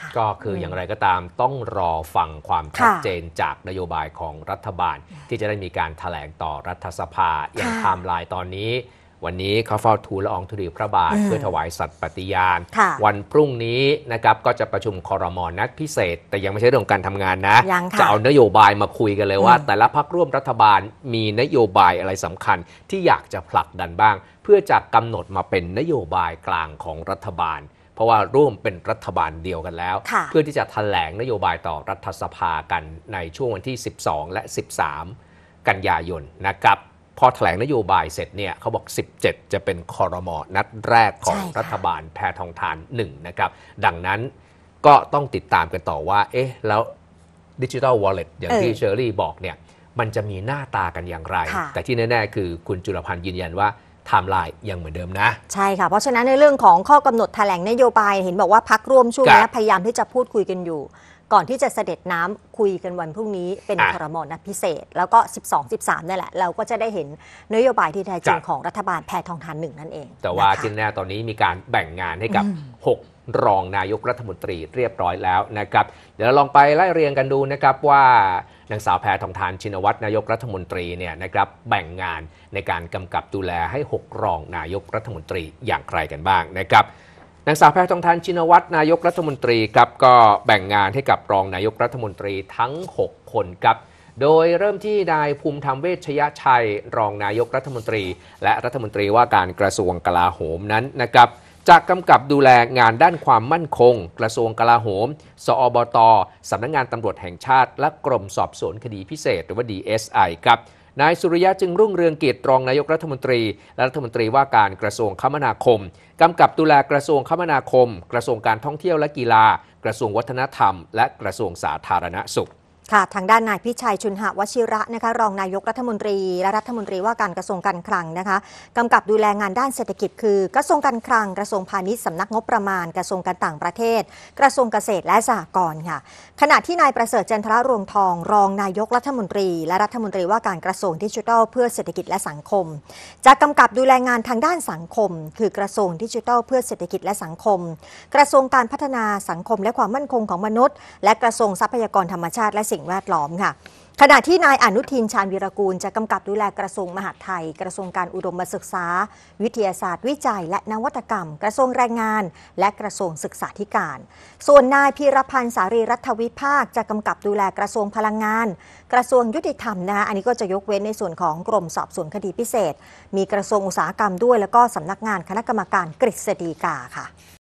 คะก็คืออย่างไรก็ตามต้องรอฟังความชัดเจนจากนโยบายของรัฐบาล ที่จะได้มีการถแถลงต่อรัฐสภาอย่างไทม์ไลน์ตอนนี้ วันนี้เขาเฝ้าทูลละอองธุลีพระบาทเพื่อถวายสัตย์ปฏิญาณ วันพรุ่งนี้นะครับก็จะประชุมคอรมอนนัดพิเศษ แต่ยังไม่ใช่เรื่องการทำงานนะะจะเอานโยบายมาคุยกันเลยว่า แต่ละพักร่วมรัฐบาลมีนโยบายอะไรสำคัญ ที่อยากจะผลักดันบ้าง เพื่อจะกำหนดมาเป็นนโยบายกลางของรัฐบาลเพราะว่าร่วมเป็นรัฐบาลเดียวกันแล้ว เพื่อที่จะแถลงนโยบายต่อรัฐสภากันในช่วงวันที่ 12 และ 13 กันยายนนะครับพอถแถลงนโยบายเสร็จเนี่ยเขาบอก 17 จะเป็นคอรมอนัดแรกของรัฐบาลแพทองทาน1นะครับดังนั้นก็ต้องติดตามกันต่อว่า เอ๊ะแล้วดิจิทัลวอลเล็ตอย่างที่เชอรี่บอกเนี่ยมันจะมีหน้าตากันอย่างไร แต่ที่แน่ ๆ คือคุณจุลพันธ์ยืนยันว่าไทม์ไลน์ยังเหมือนเดิมนะ ใช่ค่ะเพราะฉะนั้นในเรื่องของข้อกำหนดแถลงนโยบายเห็นบอกว่าพักร่วมช่วงนี้พยายามที่จะพูดคุยกันอยู่ ก่อนที่จะเสด็จน้ำคุยกันวันพรุ่งนี้เป็นครมนพิเศษแล้วก็ 12 13นี่แหละเราก็จะได้เห็นนโยบายที่แท้จริงของรัฐบาลแพทองทานหนึ่งนั่นเอง แต่ว่าที่แน่ตอนนี้มีการแบ่งงานให้กับ 6รองนายกรัฐมนตรีเรียบร้อยแล้วนะครับ เดี๋ยวเราลองไปไล่เรียงกันดูนะครับว่านางสาวแพทองทานชินวัตรนายกรัฐมนตรีเนี่ยนะครับแบ่งงานในการกำกับดูแลให้6รองนายกรัฐมนตรีอย่างใครกันบ้างนะครับนางสาวแพทองทานชินวัตรนายกรัฐมนตรีครับก็แบ่งงานให้กับรองนายกรัฐมนตรีทั้ง6คนครับโดยเริ่มที่นายภูมิธรรมเวชยชัย รองนายกรัฐมนตรี และรัฐมนตรีว่าการกระทรวงกลาโหมนั้นนะครับจากกำกับดูแลงานด้านความมั่นคง กระทรวงกลาโหม สอบตสำนักงงานตำรวจแห่งชาติ และกรมสอบสวนคดีพิเศษ หรือว่า DSI ครับนายสุริยะจึงรุ่งเรืองกิจรองนายกรัฐมนตรีและรัฐมนตรีว่าการกระทรวงคมนาคมกำกับดูแลกระทรวงคมนาคม กระทรวงการท่องเที่ยวและกีฬากระทรวงวัฒนธรรม และกระทรวงสาธารณสุขค่ะ ทางด้านนายพิชัยชุนหะวชิระนะคะรองนายกรัฐมนตรีและรัฐมนตรีว่าการกระทรวงการคลังนะคะกำกับดูแลงานด้านเศรษฐกิจ คือกระทรวงการคลังกระทรวงพาณิชย์สำนักงบประมาณกระทรวงการต่างประเทศ กระทรวงเกษตรและสหกรณ์ค่ะขณะที่นายประเสริฐจันทรรวงทอง รองนายกรัฐมนตรี และรัฐมนตรีว่าการกระทรวงดิจิทัลเพื่อเศรษฐกิจและสังคม จะกำกับดูแลงานทางด้านสังคม คือกระทรวงดิจิทัล เพื่อเศรษฐกิจและสังคม กระทรวงการพัฒนาสังคม และความมั่นคงของมนุษย์ และกระทรวงทรัพยากรธรรมชาติและิ่งแวดล้อมค่ะขณะที่นายอนุทินชาญวีรกูล จะกำกับดูแลกระทรวงมหาดไทย กระทรวงการอุดมศึกษา วิทยาศาสตร์ วิจัย และนวัตกรรม กระทรวงแรงงานและกระทรวงศึกษาธิการ ส่วนนายพีรพันธ์สารีรัฐวิภาค จะกำกับดูแลกระทรวงพลังงานกระทรวงยุติธรรมนะอันนี้ก็จะยกเว้นในส่วนของกรมสอบสวนคดีพิเศษ มีกระทรวงอุตสาหกรรมด้วยแล้วก็สำนักงานคณะกรรมการกฤษฎีกาค่ะ